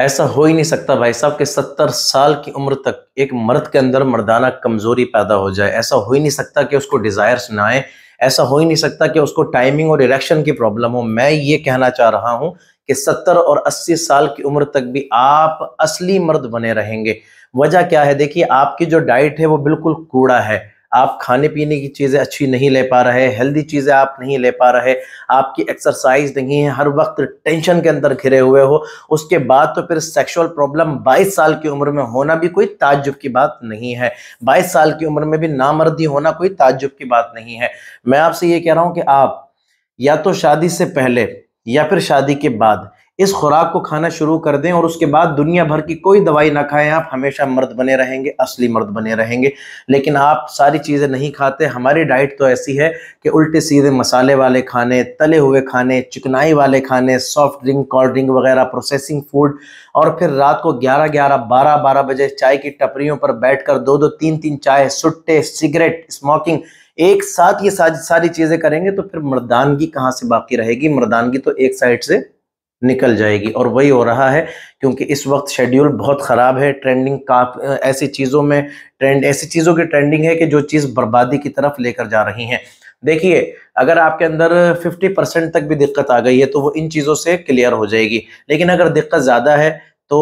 ऐसा हो ही नहीं सकता भाई साहब कि सत्तर साल की उम्र तक एक मर्द के अंदर मर्दाना कमजोरी पैदा हो जाए ऐसा हो ही नहीं सकता कि उसको डिजायर्स ना आए ऐसा हो ही नहीं सकता कि उसको टाइमिंग और इरेक्शन की प्रॉब्लम हो मैं ये कहना चाह रहा हूं कि सत्तर और अस्सी साल की उम्र तक भी आप असली मर्द बने रहेंगे वजह क्या है देखिए आपकी जो डाइट है वो बिल्कुल कूड़ा है आप खाने पीने की चीज़ें अच्छी नहीं ले पा रहे हेल्दी चीज़ें आप नहीं ले पा रहे आपकी एक्सरसाइज नहीं है हर वक्त टेंशन के अंदर घिरे हुए हो उसके बाद तो फिर सेक्सुअल प्रॉब्लम 22 साल की उम्र में होना भी कोई ताज्जुब की बात नहीं है 22 साल की उम्र में भी नामर्दी होना कोई ताज्जुब की बात नहीं है मैं आपसे ये कह रहा हूँ कि आप या तो शादी से पहले या फिर शादी के बाद इस खुराक को खाना शुरू कर दें और उसके बाद दुनिया भर की कोई दवाई ना खाएं आप हमेशा मर्द बने रहेंगे असली मर्द बने रहेंगे लेकिन आप सारी चीज़ें नहीं खाते हमारी डाइट तो ऐसी है कि उल्टे सीधे मसाले वाले खाने तले हुए खाने चिकनाई वाले खाने सॉफ्ट ड्रिंक कोल्ड ड्रिंक वगैरह प्रोसेसिंग फूड और फिर रात को ग्यारह ग्यारह बारह बारह बजे चाय की टपरियों पर बैठ कर दो दो तीन तीन चाय सुट्टे सिगरेट स्मोकिंग एक साथ ये सारी चीज़ें करेंगे तो फिर मर्दानगी कहाँ से बाकी रहेगी मर्दानगी तो एक साइड से निकल जाएगी और वही हो रहा है क्योंकि इस वक्त शेड्यूल बहुत ख़राब है ट्रेंडिंग का ऐसी चीज़ों में ट्रेंड ऐसी चीज़ों की ट्रेंडिंग है कि जो चीज़ बर्बादी की तरफ लेकर जा रही हैं देखिए अगर आपके अंदर 50 परसेंट तक भी दिक्कत आ गई है तो वो इन चीज़ों से क्लियर हो जाएगी लेकिन अगर दिक्कत ज़्यादा है तो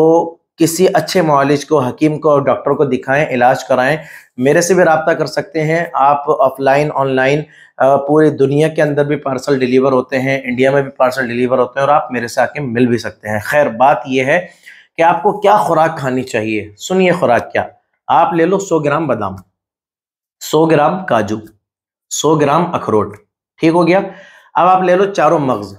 किसी अच्छे मॉलिज को हकीम को और डॉक्टर को दिखाएं इलाज कराएं मेरे से भी रबता कर सकते हैं आप ऑफलाइन ऑनलाइन पूरी दुनिया के अंदर भी पार्सल डिलीवर होते हैं इंडिया में भी पार्सल डिलीवर होते हैं और आप मेरे से आके मिल भी सकते हैं खैर बात यह है कि आपको क्या खुराक खानी चाहिए सुनिए खुराक क्या आप ले लो सौ ग्राम बादाम सौ ग्राम काजू सौ ग्राम अखरोट ठीक हो गया अब आप ले लो चारों मगज़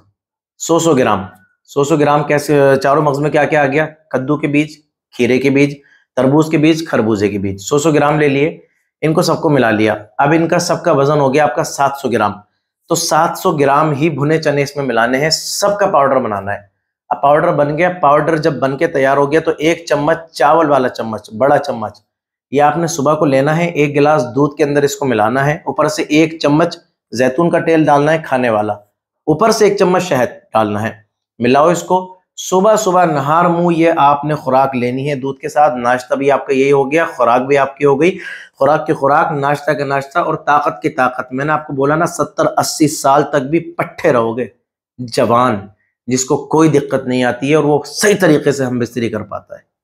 सौ सौ ग्राम सौ सौ ग्राम कैसे चारों मगज में क्या क्या आ गया कद्दू के बीज खीरे के बीज तरबूज के बीज खरबूजे के बीज सौ सौ ग्राम ले लिए इनको सबको मिला लिया अब इनका सबका वजन हो गया आपका सात सौ ग्राम तो सात सौ ग्राम ही भुने चने इसमें मिलाने हैं सबका पाउडर बनाना है अब पाउडर बन गया पाउडर जब बन के तैयार हो गया तो एक चम्मच चावल वाला चम्मच बड़ा चम्मच ये आपने सुबह को लेना है एक गिलास दूध के अंदर इसको मिलाना है ऊपर से एक चम्मच जैतून का तेल डालना है खाने वाला ऊपर से एक चम्मच शहद डालना है मिलाओ इसको सुबह सुबह नहार मुंह ये आपने खुराक लेनी है दूध के साथ नाश्ता भी आपका यही हो गया खुराक भी आपकी हो गई खुराक की खुराक नाश्ता का नाश्ता और ताकत की ताकत मैंने आपको बोला ना सत्तर अस्सी साल तक भी पट्ठे रहोगे जवान जिसको कोई दिक्कत नहीं आती है और वो सही तरीके से हम बिस्तरी कर पाता है